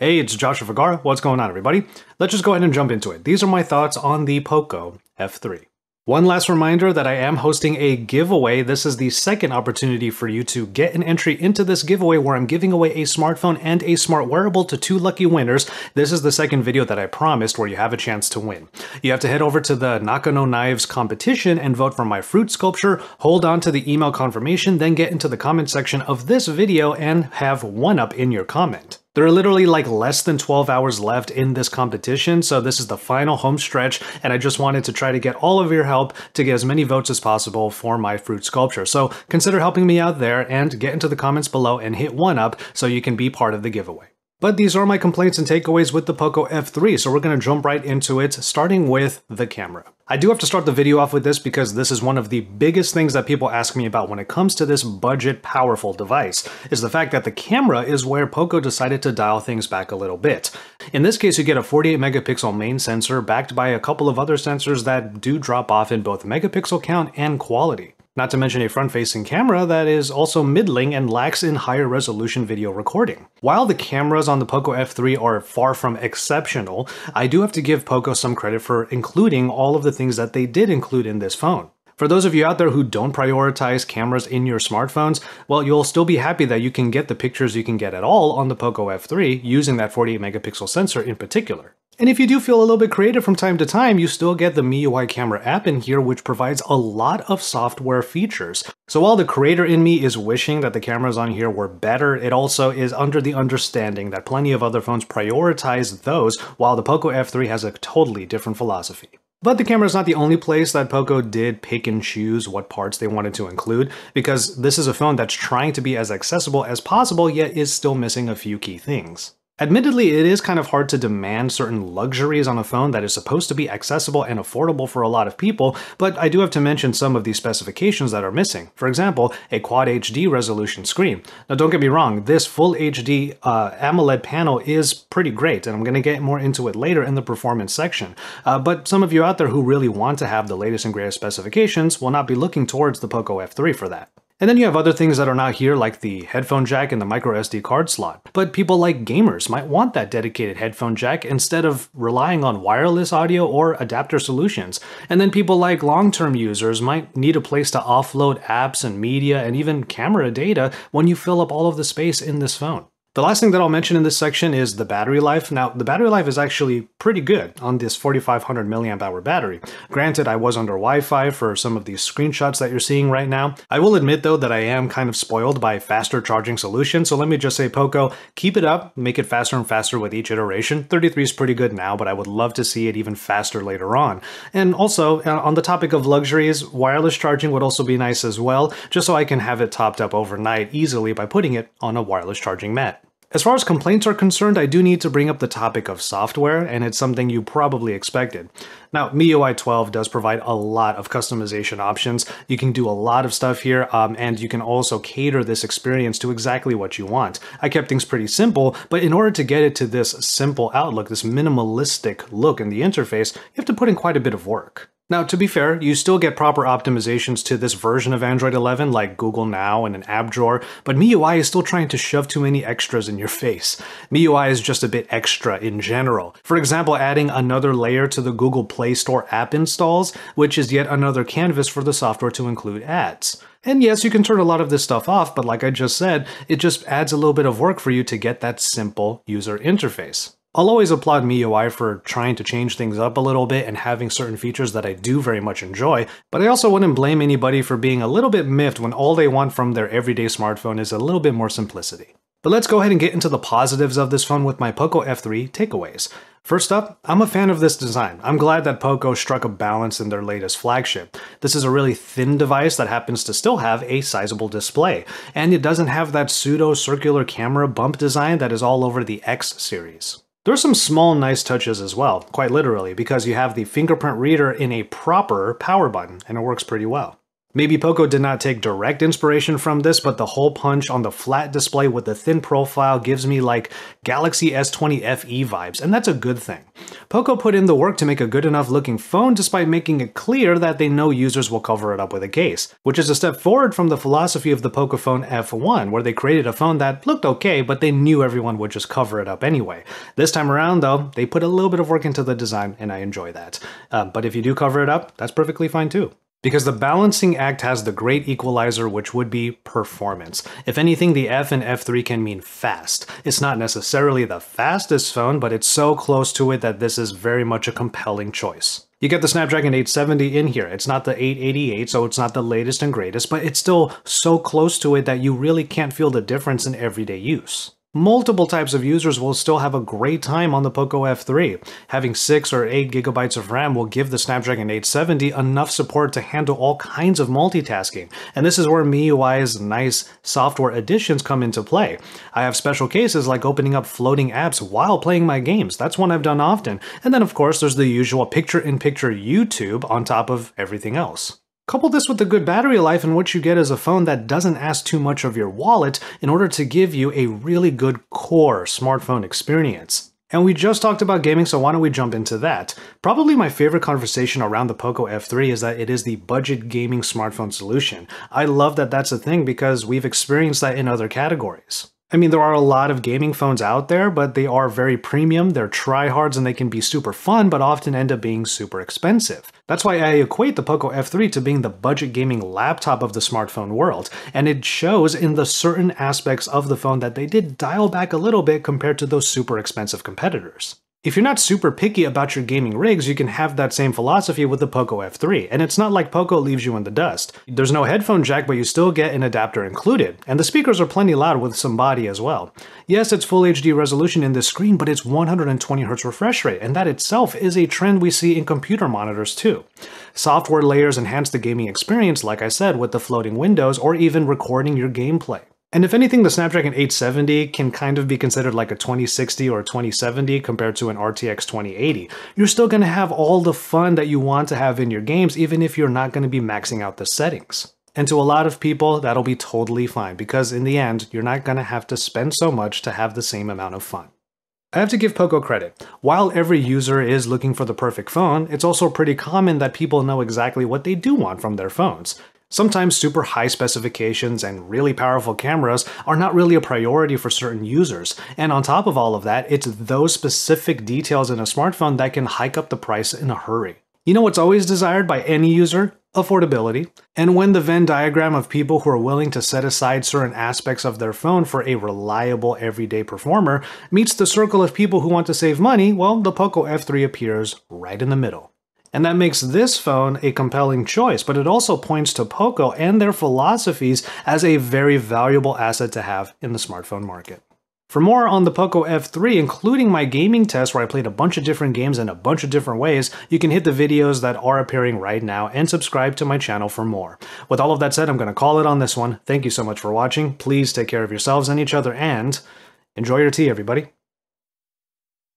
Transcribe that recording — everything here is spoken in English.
Hey, it's Joshua Vergara. What's going on, everybody? Let's just go ahead and jump into it. These are my thoughts on the POCO F3. One last reminder that I am hosting a giveaway. This is the second opportunity for you to get an entry into this giveaway where I'm giving away a smartphone and a smart wearable to two lucky winners. This is the second video that I promised where you have a chance to win. You have to head over to the Nakano Knives competition and vote for my fruit sculpture, hold on to the email confirmation, then get into the comment section of this video and have one up in your comment. There are literally like less than 12 hours left in this competition, so this is the final home stretch, and I just wanted to try to get all of your help to get as many votes as possible for my fruit sculpture. So consider helping me out there and get into the comments below and hit one up so you can be part of the giveaway. But these are my complaints and takeaways with the Poco F3, so we're going to jump right into it, starting with the camera. I do have to start the video off with this because this is one of the biggest things that people ask me about when it comes to this budget powerful device, is the fact that the camera is where Poco decided to dial things back a little bit. In this case, you get a 48 megapixel main sensor backed by a couple of other sensors that do drop off in both megapixel count and quality. Not to mention a front-facing camera that is also middling and lacks in higher resolution video recording. While the cameras on the Poco F3 are far from exceptional, I do have to give Poco some credit for including all of the things that they did include in this phone. For those of you out there who don't prioritize cameras in your smartphones, well, you'll still be happy that you can get the pictures you can get at all on the Poco F3 using that 48 megapixel sensor in particular. And if you do feel a little bit creative from time to time, you still get the MIUI camera app in here, which provides a lot of software features. So while the creator in me is wishing that the cameras on here were better, it also is under the understanding that plenty of other phones prioritize those, while the Poco F3 has a totally different philosophy. But the camera is not the only place that POCO did pick and choose what parts they wanted to include, because this is a phone that's trying to be as accessible as possible, yet is still missing a few key things. Admittedly, it is kind of hard to demand certain luxuries on a phone that is supposed to be accessible and affordable for a lot of people, but I do have to mention some of these specifications that are missing. For example, a Quad HD resolution screen. Now don't get me wrong, this Full HD uh, AMOLED panel is pretty great, and I'm going to get more into it later in the performance section, uh, but some of you out there who really want to have the latest and greatest specifications will not be looking towards the POCO F3 for that. And then you have other things that are not here like the headphone jack and the micro SD card slot. But people like gamers might want that dedicated headphone jack instead of relying on wireless audio or adapter solutions. And then people like long-term users might need a place to offload apps and media and even camera data when you fill up all of the space in this phone. The last thing that I'll mention in this section is the battery life. Now, the battery life is actually pretty good on this 4500 milliamp hour battery. Granted, I was under Wi-Fi for some of these screenshots that you're seeing right now. I will admit though that I am kind of spoiled by faster charging solutions, so let me just say Poco, keep it up, make it faster and faster with each iteration. 33 is pretty good now, but I would love to see it even faster later on. And also, uh, on the topic of luxuries, wireless charging would also be nice as well, just so I can have it topped up overnight easily by putting it on a wireless charging mat. As far as complaints are concerned, I do need to bring up the topic of software, and it's something you probably expected. Now, MIUI 12 does provide a lot of customization options. You can do a lot of stuff here, um, and you can also cater this experience to exactly what you want. I kept things pretty simple, but in order to get it to this simple outlook, this minimalistic look in the interface, you have to put in quite a bit of work. Now, to be fair, you still get proper optimizations to this version of Android 11, like Google Now and an app drawer, but MIUI is still trying to shove too many extras in your face. MIUI is just a bit extra in general. For example, adding another layer to the Google Play Store app installs, which is yet another canvas for the software to include ads. And yes, you can turn a lot of this stuff off, but like I just said, it just adds a little bit of work for you to get that simple user interface. I'll always applaud MIUI for trying to change things up a little bit and having certain features that I do very much enjoy, but I also wouldn't blame anybody for being a little bit miffed when all they want from their everyday smartphone is a little bit more simplicity. But let's go ahead and get into the positives of this phone with my Poco F3 takeaways. First up, I'm a fan of this design. I'm glad that Poco struck a balance in their latest flagship. This is a really thin device that happens to still have a sizable display, and it doesn't have that pseudo circular camera bump design that is all over the X series. There are some small nice touches as well, quite literally, because you have the fingerprint reader in a proper power button, and it works pretty well. Maybe Poco did not take direct inspiration from this, but the hole punch on the flat display with the thin profile gives me like Galaxy S20 FE vibes, and that's a good thing. Poco put in the work to make a good enough looking phone despite making it clear that they know users will cover it up with a case, which is a step forward from the philosophy of the Pocophone F1, where they created a phone that looked okay, but they knew everyone would just cover it up anyway. This time around though, they put a little bit of work into the design, and I enjoy that. Uh, but if you do cover it up, that's perfectly fine too. Because the balancing act has the great equalizer, which would be performance. If anything, the F and F3 can mean fast. It's not necessarily the fastest phone, but it's so close to it that this is very much a compelling choice. You get the Snapdragon 870 in here. It's not the 888, so it's not the latest and greatest, but it's still so close to it that you really can't feel the difference in everyday use multiple types of users will still have a great time on the Poco F3. Having 6 or 8 gigabytes of RAM will give the Snapdragon 870 enough support to handle all kinds of multitasking, and this is where MIUI's nice software additions come into play. I have special cases like opening up floating apps while playing my games, that's one I've done often, and then of course there's the usual picture-in-picture -picture YouTube on top of everything else. Couple this with the good battery life and what you get is a phone that doesn't ask too much of your wallet in order to give you a really good core smartphone experience. And we just talked about gaming, so why don't we jump into that? Probably my favorite conversation around the Poco F3 is that it is the budget gaming smartphone solution. I love that that's a thing because we've experienced that in other categories. I mean, there are a lot of gaming phones out there, but they are very premium, they're tryhards, and they can be super fun, but often end up being super expensive. That's why I equate the Poco F3 to being the budget gaming laptop of the smartphone world, and it shows in the certain aspects of the phone that they did dial back a little bit compared to those super expensive competitors. If you're not super picky about your gaming rigs, you can have that same philosophy with the Poco F3, and it's not like Poco leaves you in the dust. There's no headphone jack, but you still get an adapter included, and the speakers are plenty loud with some body as well. Yes, it's full HD resolution in this screen, but it's 120Hz refresh rate, and that itself is a trend we see in computer monitors too. Software layers enhance the gaming experience, like I said, with the floating windows or even recording your gameplay. And if anything, the Snapdragon 870 can kind of be considered like a 2060 or a 2070 compared to an RTX 2080. You're still going to have all the fun that you want to have in your games, even if you're not going to be maxing out the settings. And to a lot of people, that'll be totally fine, because in the end, you're not going to have to spend so much to have the same amount of fun. I have to give Poco credit. While every user is looking for the perfect phone, it's also pretty common that people know exactly what they do want from their phones. Sometimes super high specifications and really powerful cameras are not really a priority for certain users, and on top of all of that, it's those specific details in a smartphone that can hike up the price in a hurry. You know what's always desired by any user? Affordability. And when the Venn diagram of people who are willing to set aside certain aspects of their phone for a reliable everyday performer meets the circle of people who want to save money, well, the Poco F3 appears right in the middle. And that makes this phone a compelling choice, but it also points to POCO and their philosophies as a very valuable asset to have in the smartphone market. For more on the POCO F3, including my gaming test where I played a bunch of different games in a bunch of different ways, you can hit the videos that are appearing right now and subscribe to my channel for more. With all of that said, I'm going to call it on this one. Thank you so much for watching. Please take care of yourselves and each other and enjoy your tea, everybody.